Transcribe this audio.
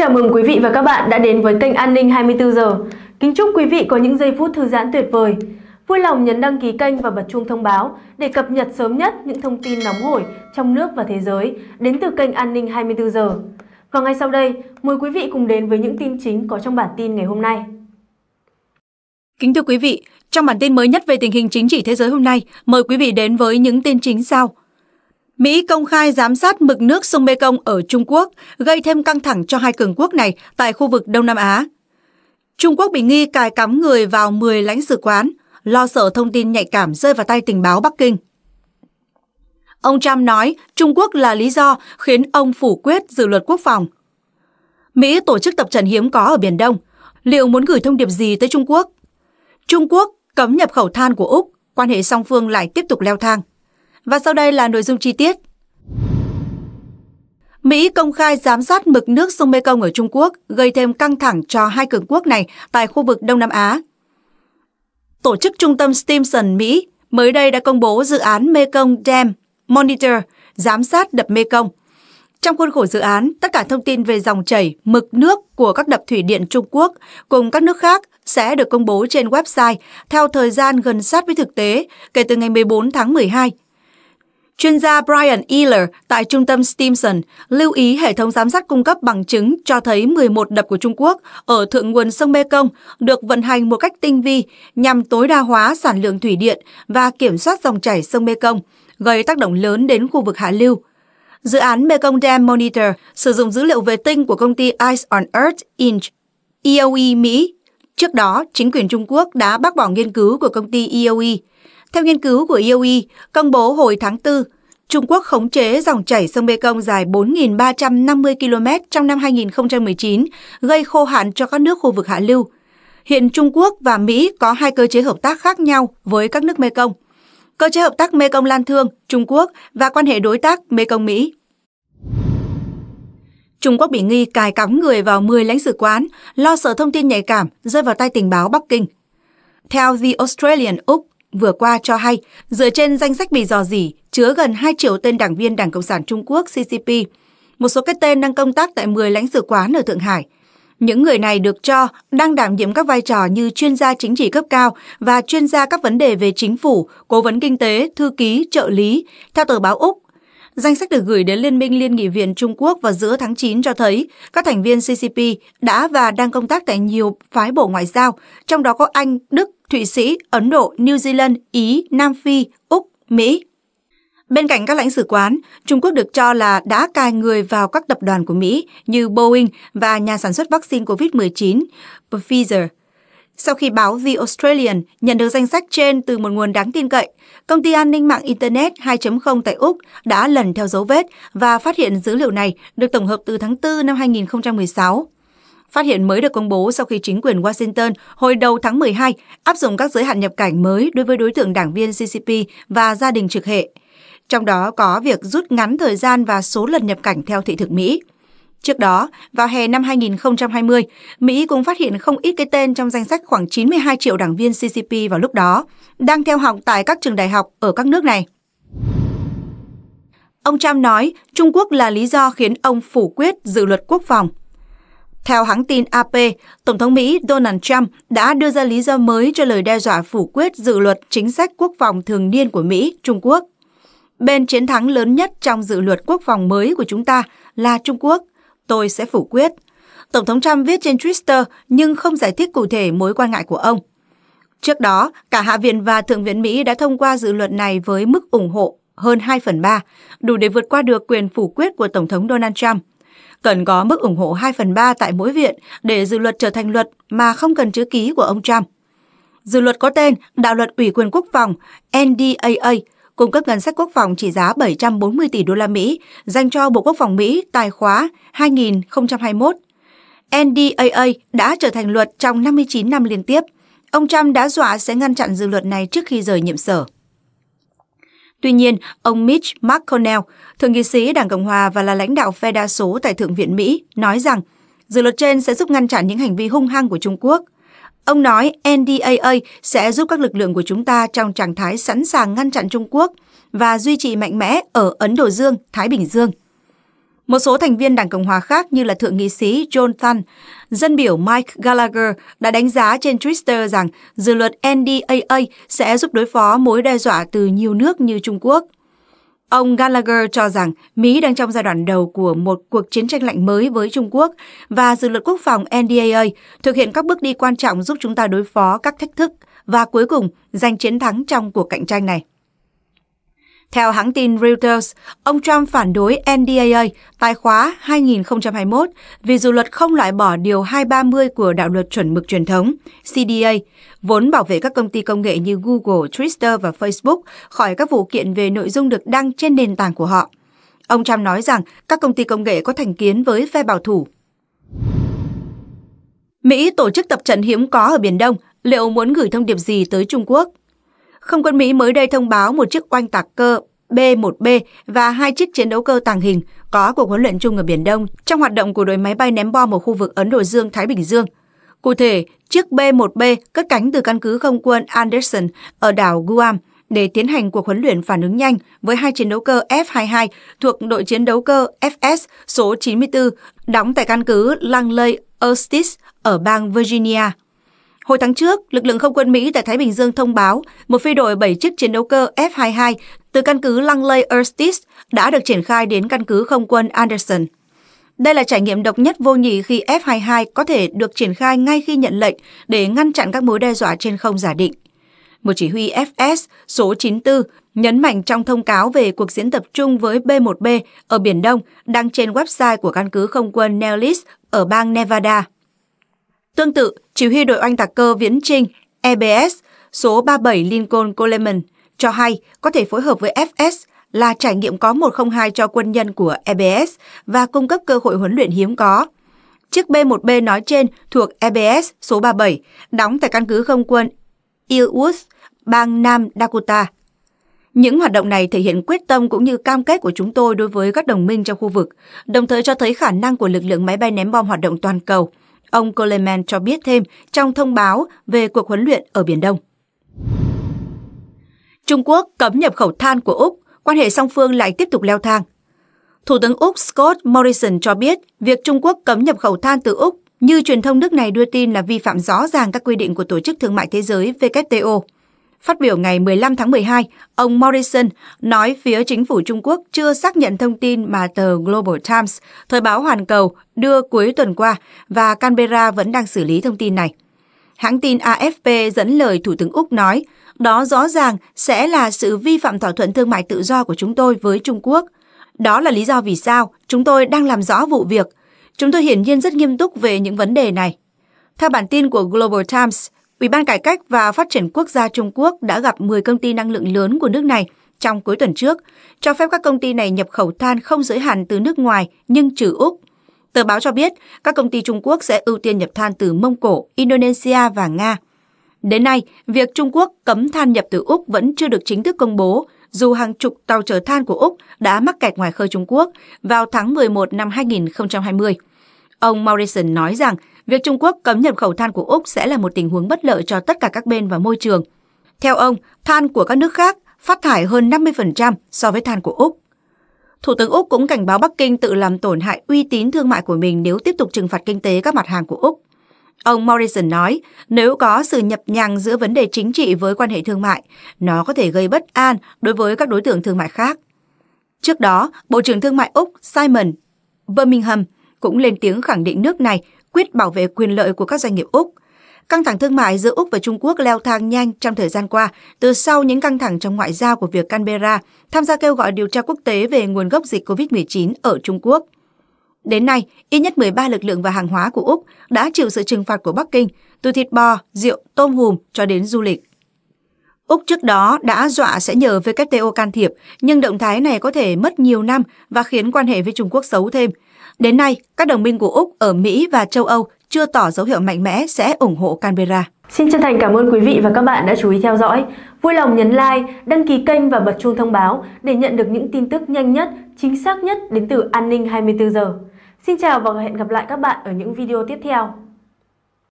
chào mừng quý vị và các bạn đã đến với kênh An ninh 24 giờ. Kính chúc quý vị có những giây phút thư giãn tuyệt vời. Vui lòng nhấn đăng ký kênh và bật chuông thông báo để cập nhật sớm nhất những thông tin nóng hổi trong nước và thế giới đến từ kênh An ninh 24 giờ. Và ngay sau đây, mời quý vị cùng đến với những tin chính có trong bản tin ngày hôm nay. Kính thưa quý vị, trong bản tin mới nhất về tình hình chính trị thế giới hôm nay, mời quý vị đến với những tin chính sau. Mỹ công khai giám sát mực nước sông Mekong ở Trung Quốc, gây thêm căng thẳng cho hai cường quốc này tại khu vực Đông Nam Á. Trung Quốc bị nghi cài cắm người vào 10 lãnh sự quán, lo sợ thông tin nhạy cảm rơi vào tay tình báo Bắc Kinh. Ông Trump nói Trung Quốc là lý do khiến ông phủ quyết dự luật quốc phòng. Mỹ tổ chức tập trận hiếm có ở Biển Đông. Liệu muốn gửi thông điệp gì tới Trung Quốc? Trung Quốc cấm nhập khẩu than của Úc, quan hệ song phương lại tiếp tục leo thang. Và sau đây là nội dung chi tiết. Mỹ công khai giám sát mực nước sông Mekong ở Trung Quốc, gây thêm căng thẳng cho hai cường quốc này tại khu vực Đông Nam Á. Tổ chức Trung tâm Stimson Mỹ mới đây đã công bố dự án Mekong Dam Monitor, giám sát đập Mekong. Trong khuôn khổ dự án, tất cả thông tin về dòng chảy, mực nước của các đập thủy điện Trung Quốc cùng các nước khác sẽ được công bố trên website theo thời gian gần sát với thực tế kể từ ngày 14 tháng 12 Chuyên gia Brian Ehler tại trung tâm Stimson lưu ý hệ thống giám sát cung cấp bằng chứng cho thấy 11 đập của Trung Quốc ở thượng nguồn sông Mekong được vận hành một cách tinh vi nhằm tối đa hóa sản lượng thủy điện và kiểm soát dòng chảy sông Mekong, gây tác động lớn đến khu vực hạ lưu. Dự án Mekong Dam Monitor sử dụng dữ liệu vệ tinh của công ty Eyes on Earth Inc. EOE e Mỹ. Trước đó, chính quyền Trung Quốc đã bác bỏ nghiên cứu của công ty EOE theo nghiên cứu của IOI, e e, công bố hồi tháng 4, Trung Quốc khống chế dòng chảy sông Mekong dài 4.350 km trong năm 2019, gây khô hạn cho các nước khu vực hạ lưu. Hiện Trung Quốc và Mỹ có hai cơ chế hợp tác khác nhau với các nước Mekong. Cơ chế hợp tác Mekong Lan Thương, Trung Quốc và quan hệ đối tác Mekong-Mỹ. Trung Quốc bị nghi cài cắm người vào 10 lãnh sự quán, lo sợ thông tin nhạy cảm rơi vào tay tình báo Bắc Kinh. Theo The Australian Úc, vừa qua cho hay, dựa trên danh sách bị dò dỉ chứa gần 2 triệu tên đảng viên Đảng Cộng sản Trung Quốc CCP, một số cái tên đang công tác tại 10 lãnh sự quán ở Thượng Hải. Những người này được cho đang đảm nhiệm các vai trò như chuyên gia chính trị cấp cao và chuyên gia các vấn đề về chính phủ, cố vấn kinh tế, thư ký, trợ lý. Theo tờ báo Úc, Danh sách được gửi đến Liên minh Liên nghị viện Trung Quốc vào giữa tháng 9 cho thấy các thành viên CCP đã và đang công tác tại nhiều phái bộ ngoại giao, trong đó có Anh, Đức, Thụy Sĩ, Ấn Độ, New Zealand, Ý, Nam Phi, Úc, Mỹ. Bên cạnh các lãnh sự quán, Trung Quốc được cho là đã cài người vào các tập đoàn của Mỹ như Boeing và nhà sản xuất vaccine COVID-19 Pfizer – sau khi báo The Australian nhận được danh sách trên từ một nguồn đáng tin cậy, công ty an ninh mạng Internet 2.0 tại Úc đã lần theo dấu vết và phát hiện dữ liệu này được tổng hợp từ tháng 4 năm 2016. Phát hiện mới được công bố sau khi chính quyền Washington hồi đầu tháng 12 áp dụng các giới hạn nhập cảnh mới đối với đối tượng đảng viên CCP và gia đình trực hệ. Trong đó có việc rút ngắn thời gian và số lần nhập cảnh theo thị thực Mỹ – Trước đó, vào hè năm 2020, Mỹ cũng phát hiện không ít cái tên trong danh sách khoảng 92 triệu đảng viên CCP vào lúc đó, đang theo học tại các trường đại học ở các nước này. Ông Trump nói Trung Quốc là lý do khiến ông phủ quyết dự luật quốc phòng. Theo hãng tin AP, Tổng thống Mỹ Donald Trump đã đưa ra lý do mới cho lời đe dọa phủ quyết dự luật chính sách quốc phòng thường niên của Mỹ, Trung Quốc. Bên chiến thắng lớn nhất trong dự luật quốc phòng mới của chúng ta là Trung Quốc, tôi sẽ phủ quyết. Tổng thống Trump viết trên Twitter nhưng không giải thích cụ thể mối quan ngại của ông. Trước đó, cả Hạ viện và Thượng viện Mỹ đã thông qua dự luật này với mức ủng hộ hơn 2 phần 3, đủ để vượt qua được quyền phủ quyết của Tổng thống Donald Trump. Cần có mức ủng hộ 2 phần 3 tại mỗi viện để dự luật trở thành luật mà không cần chữ ký của ông Trump. Dự luật có tên Đạo luật Ủy quyền Quốc phòng NDAA cung cấp ngân sách quốc phòng trị giá 740 tỷ đô la Mỹ dành cho Bộ Quốc phòng Mỹ tài khóa 2021. NDAA đã trở thành luật trong 59 năm liên tiếp. Ông Trump đã dọa sẽ ngăn chặn dự luật này trước khi rời nhiệm sở. Tuy nhiên, ông Mitch McConnell, thượng nghị sĩ Đảng Cộng Hòa và là lãnh đạo phe đa số tại Thượng viện Mỹ, nói rằng dự luật trên sẽ giúp ngăn chặn những hành vi hung hăng của Trung Quốc – Ông nói NDAA sẽ giúp các lực lượng của chúng ta trong trạng thái sẵn sàng ngăn chặn Trung Quốc và duy trì mạnh mẽ ở Ấn Độ Dương, Thái Bình Dương. Một số thành viên Đảng Cộng hòa khác như là Thượng nghị sĩ John Thun, dân biểu Mike Gallagher đã đánh giá trên Twitter rằng dự luật NDAA sẽ giúp đối phó mối đe dọa từ nhiều nước như Trung Quốc – Ông Gallagher cho rằng Mỹ đang trong giai đoạn đầu của một cuộc chiến tranh lạnh mới với Trung Quốc và dự luật quốc phòng NDAA thực hiện các bước đi quan trọng giúp chúng ta đối phó các thách thức và cuối cùng giành chiến thắng trong cuộc cạnh tranh này. Theo hãng tin Reuters, ông Trump phản đối NDAA, tài khóa 2021, vì dù luật không loại bỏ Điều 230 của đạo luật chuẩn mực truyền thống, CDA, vốn bảo vệ các công ty công nghệ như Google, Twitter và Facebook khỏi các vụ kiện về nội dung được đăng trên nền tảng của họ. Ông Trump nói rằng các công ty công nghệ có thành kiến với phe bảo thủ. Mỹ tổ chức tập trận hiếm có ở Biển Đông, liệu muốn gửi thông điệp gì tới Trung Quốc? Không quân Mỹ mới đây thông báo một chiếc oanh tạc cơ B-1B và hai chiếc chiến đấu cơ tàng hình có cuộc huấn luyện chung ở Biển Đông trong hoạt động của đội máy bay ném bom ở khu vực Ấn Độ Dương-Thái Bình Dương. Cụ thể, chiếc B-1B cất cánh từ căn cứ không quân Anderson ở đảo Guam để tiến hành cuộc huấn luyện phản ứng nhanh với hai chiến đấu cơ F-22 thuộc đội chiến đấu cơ FS số 94 đóng tại căn cứ Langley Eustis ở bang Virginia. Hồi tháng trước, lực lượng không quân Mỹ tại Thái Bình Dương thông báo một phi đội 7 chiếc chiến đấu cơ F-22 từ căn cứ Langley Earthstis đã được triển khai đến căn cứ không quân Anderson. Đây là trải nghiệm độc nhất vô nhị khi F-22 có thể được triển khai ngay khi nhận lệnh để ngăn chặn các mối đe dọa trên không giả định. Một chỉ huy FS số 94 nhấn mạnh trong thông cáo về cuộc diễn tập chung với B-1B ở Biển Đông đăng trên website của căn cứ không quân Nellis ở bang Nevada. Tương tự, chỉ huy đội oanh tạc cơ Viễn Trinh, EBS, số 37 Lincoln Coleman, cho hay có thể phối hợp với FS là trải nghiệm có 102 cho quân nhân của EBS và cung cấp cơ hội huấn luyện hiếm có. Chiếc B-1B nói trên thuộc EBS số 37, đóng tại căn cứ không quân Elwood, bang Nam Dakota. Những hoạt động này thể hiện quyết tâm cũng như cam kết của chúng tôi đối với các đồng minh trong khu vực, đồng thời cho thấy khả năng của lực lượng máy bay ném bom hoạt động toàn cầu – Ông Coleman cho biết thêm trong thông báo về cuộc huấn luyện ở Biển Đông. Trung Quốc cấm nhập khẩu than của Úc, quan hệ song phương lại tiếp tục leo thang. Thủ tướng Úc Scott Morrison cho biết việc Trung Quốc cấm nhập khẩu than từ Úc như truyền thông nước này đưa tin là vi phạm rõ ràng các quy định của Tổ chức Thương mại Thế giới WTO. Phát biểu ngày 15 tháng 12, ông Morrison nói phía chính phủ Trung Quốc chưa xác nhận thông tin mà tờ Global Times, thời báo hoàn cầu, đưa cuối tuần qua và Canberra vẫn đang xử lý thông tin này. Hãng tin AFP dẫn lời Thủ tướng Úc nói, đó rõ ràng sẽ là sự vi phạm thỏa thuận thương mại tự do của chúng tôi với Trung Quốc. Đó là lý do vì sao chúng tôi đang làm rõ vụ việc. Chúng tôi hiển nhiên rất nghiêm túc về những vấn đề này. Theo bản tin của Global Times, Ủy ban Cải cách và Phát triển Quốc gia Trung Quốc đã gặp 10 công ty năng lượng lớn của nước này trong cuối tuần trước, cho phép các công ty này nhập khẩu than không giới hạn từ nước ngoài nhưng trừ Úc. Tờ báo cho biết các công ty Trung Quốc sẽ ưu tiên nhập than từ Mông Cổ, Indonesia và Nga. Đến nay, việc Trung Quốc cấm than nhập từ Úc vẫn chưa được chính thức công bố, dù hàng chục tàu chở than của Úc đã mắc kẹt ngoài khơi Trung Quốc vào tháng 11 năm 2020. Ông Morrison nói rằng việc Trung Quốc cấm nhập khẩu than của Úc sẽ là một tình huống bất lợi cho tất cả các bên và môi trường. Theo ông, than của các nước khác phát thải hơn 50% so với than của Úc. Thủ tướng Úc cũng cảnh báo Bắc Kinh tự làm tổn hại uy tín thương mại của mình nếu tiếp tục trừng phạt kinh tế các mặt hàng của Úc. Ông Morrison nói, nếu có sự nhập nhằng giữa vấn đề chính trị với quan hệ thương mại, nó có thể gây bất an đối với các đối tượng thương mại khác. Trước đó, Bộ trưởng Thương mại Úc Simon Birmingham cũng lên tiếng khẳng định nước này quyết bảo vệ quyền lợi của các doanh nghiệp Úc. Căng thẳng thương mại giữa Úc và Trung Quốc leo thang nhanh trong thời gian qua, từ sau những căng thẳng trong ngoại giao của việc Canberra tham gia kêu gọi điều tra quốc tế về nguồn gốc dịch COVID-19 ở Trung Quốc. Đến nay, ít nhất 13 lực lượng và hàng hóa của Úc đã chịu sự trừng phạt của Bắc Kinh, từ thịt bò, rượu, tôm hùm cho đến du lịch. Úc trước đó đã dọa sẽ nhờ WTO can thiệp, nhưng động thái này có thể mất nhiều năm và khiến quan hệ với Trung Quốc xấu thêm – Đến nay, các đồng minh của Úc ở Mỹ và châu Âu chưa tỏ dấu hiệu mạnh mẽ sẽ ủng hộ Canberra. Xin chân thành cảm ơn quý vị và các bạn đã chú ý theo dõi. Vui lòng nhấn like, đăng ký kênh và bật chuông thông báo để nhận được những tin tức nhanh nhất, chính xác nhất đến từ An ninh 24 giờ. Xin chào và hẹn gặp lại các bạn ở những video tiếp theo.